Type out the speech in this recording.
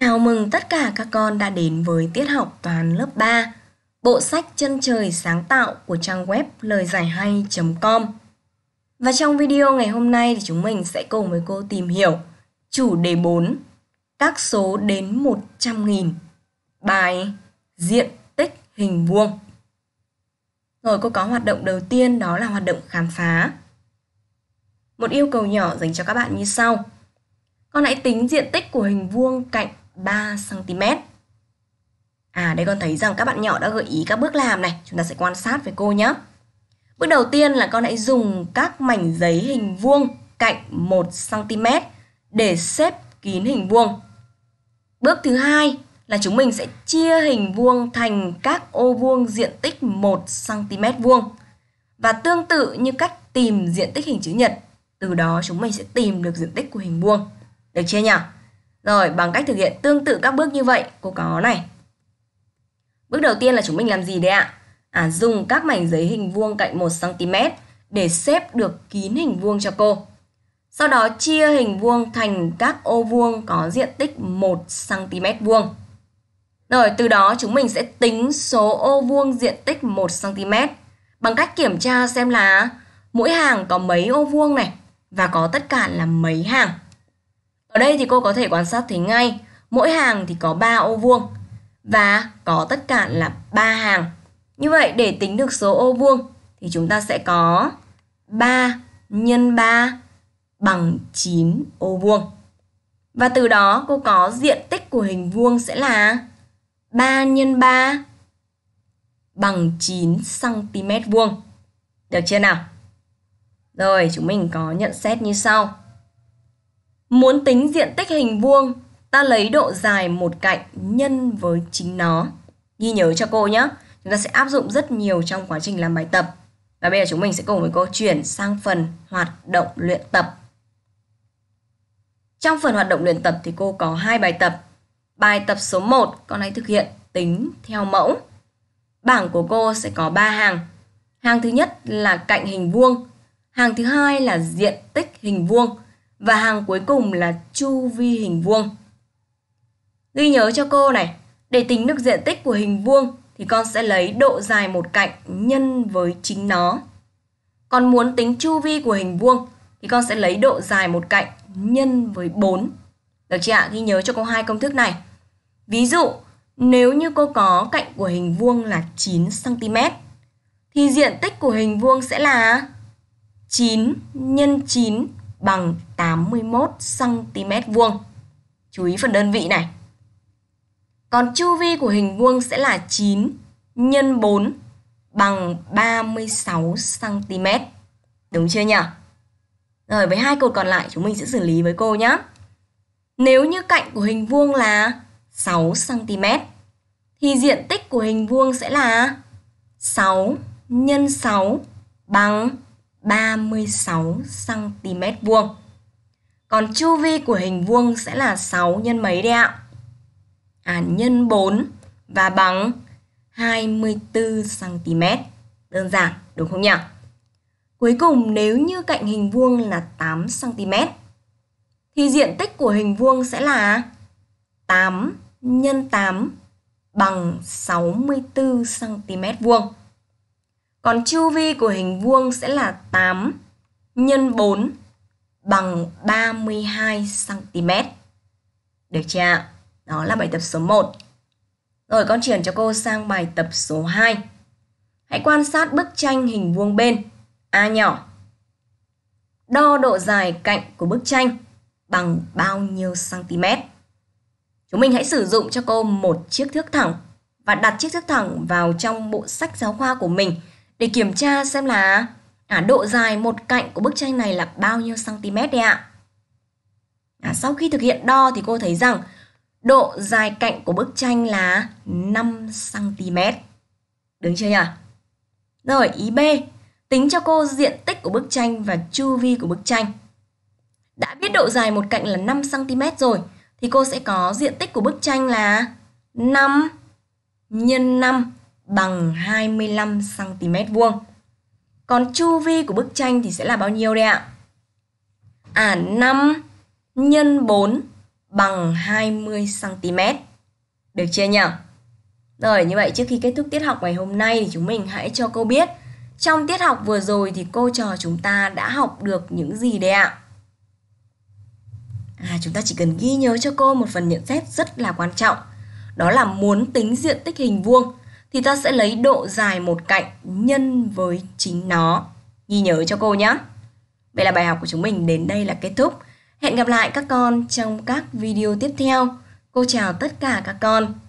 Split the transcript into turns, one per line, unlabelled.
Chào mừng tất cả các con đã đến với tiết học toán lớp 3, bộ sách chân trời sáng tạo của trang web lời giải hay.com. Và trong video ngày hôm nay thì chúng mình sẽ cùng với cô tìm hiểu chủ đề 4, các số đến 100.000, bài diện tích hình vuông. Rồi cô có hoạt động đầu tiên đó là hoạt động khám phá. Một yêu cầu nhỏ dành cho các bạn như sau. Con hãy tính diện tích của hình vuông cạnh 3cm. À đây con thấy rằng các bạn nhỏ đã gợi ý các bước làm này, chúng ta sẽ quan sát với cô nhé. Bước đầu tiên là con hãy dùng các mảnh giấy hình vuông cạnh 1cm để xếp kín hình vuông. Bước thứ hai là chúng mình sẽ chia hình vuông thành các ô vuông diện tích 1cm vuông. Và tương tự như cách tìm diện tích hình chữ nhật, từ đó chúng mình sẽ tìm được diện tích của hình vuông. Được chưa nhỉ? Rồi, bằng cách thực hiện tương tự các bước như vậy, cô có này. Bước đầu tiên là chúng mình làm gì đấy ạ? À, dùng các mảnh giấy hình vuông cạnh 1cm để xếp được kín hình vuông cho cô. Sau đó chia hình vuông thành các ô vuông có diện tích 1cm vuông. Rồi từ đó chúng mình sẽ tính số ô vuông diện tích 1cm bằng cách kiểm tra xem là mỗi hàng có mấy ô vuông này và có tất cả là mấy hàng. Ở đây thì cô có thể quan sát thấy ngay, mỗi hàng thì có 3 ô vuông và có tất cả là 3 hàng. Như vậy để tính được số ô vuông thì chúng ta sẽ có 3 nhân 3 bằng 9 ô vuông. Và từ đó cô có diện tích của hình vuông sẽ là 3 nhân 3 bằng 9 cm vuông. Được chưa nào? Rồi, chúng mình có nhận xét như sau. Muốn tính diện tích hình vuông, ta lấy độ dài một cạnh nhân với chính nó. Ghi nhớ cho cô nhé, chúng ta sẽ áp dụng rất nhiều trong quá trình làm bài tập. Và bây giờ chúng mình sẽ cùng với cô chuyển sang phần hoạt động luyện tập. Trong phần hoạt động luyện tập thì cô có hai bài tập. Bài tập số 1 con hãy thực hiện tính theo mẫu. Bảng của cô sẽ có 3 hàng. Hàng thứ nhất là cạnh hình vuông, hàng thứ hai là diện tích hình vuông và hàng cuối cùng là chu vi hình vuông. Ghi nhớ cho cô này, để tính được diện tích của hình vuông thì con sẽ lấy độ dài một cạnh nhân với chính nó. Còn muốn tính chu vi của hình vuông thì con sẽ lấy độ dài một cạnh nhân với 4. Được chưa ạ? Ghi nhớ cho cô hai công thức này. Ví dụ, nếu như cô có cạnh của hình vuông là 9 cm thì diện tích của hình vuông sẽ là 9 nhân 9 bằng 81 cm vuông. Chú ý phần đơn vị này. Còn chu vi của hình vuông sẽ là 9 nhân 4 bằng 36 cm. Đúng chưa nhỉ? Rồi với hai cột còn lại chúng mình sẽ xử lý với cô nhé. Nếu như cạnh của hình vuông là 6 cm thì diện tích của hình vuông sẽ là 6 nhân 6 bằng 36 cm vuông. Còn chu vi của hình vuông sẽ là 6 nhân mấy đây ạ? À nhân 4 và bằng 24 cm. Đơn giản đúng không nhỉ? Cuối cùng nếu như cạnh hình vuông là 8 cm thì diện tích của hình vuông sẽ là 8 nhân 8 bằng 64 cm vuông. Còn chu vi của hình vuông sẽ là 8 nhân 4 bằng 32 cm. Được chưa ạ? Đó là bài tập số 1. Rồi con chuyển cho cô sang bài tập số 2. Hãy quan sát bức tranh hình vuông bên A nhỏ. Đo độ dài cạnh của bức tranh bằng bao nhiêu cm. Chúng mình hãy sử dụng cho cô một chiếc thước thẳng và đặt chiếc thước thẳng vào trong bộ sách giáo khoa của mình để kiểm tra xem là à, độ dài một cạnh của bức tranh này là bao nhiêu cm đấy ạ. À, sau khi thực hiện đo thì cô thấy rằng độ dài cạnh của bức tranh là 5cm. Đúng chưa nhỉ? Rồi, ý B. Tính cho cô diện tích của bức tranh và chu vi của bức tranh. Đã biết độ dài một cạnh là 5cm rồi, thì cô sẽ có diện tích của bức tranh là 5 nhân 5 bằng 25 cm vuông. Còn chu vi của bức tranh thì sẽ là bao nhiêu đây ạ? À 5 nhân 4 bằng 20 cm. Được chưa nhỉ? Rồi như vậy trước khi kết thúc tiết học ngày hôm nay thì chúng mình hãy cho cô biết trong tiết học vừa rồi thì cô trò chúng ta đã học được những gì đây ạ? À, chúng ta chỉ cần ghi nhớ cho cô một phần nhận xét rất là quan trọng. Đó là muốn tính diện tích hình vuông thì ta sẽ lấy độ dài một cạnh nhân với chính nó. Ghi nhớ cho cô nhé. Vậy là bài học của chúng mình đến đây là kết thúc. Hẹn gặp lại các con trong các video tiếp theo. Cô chào tất cả các con.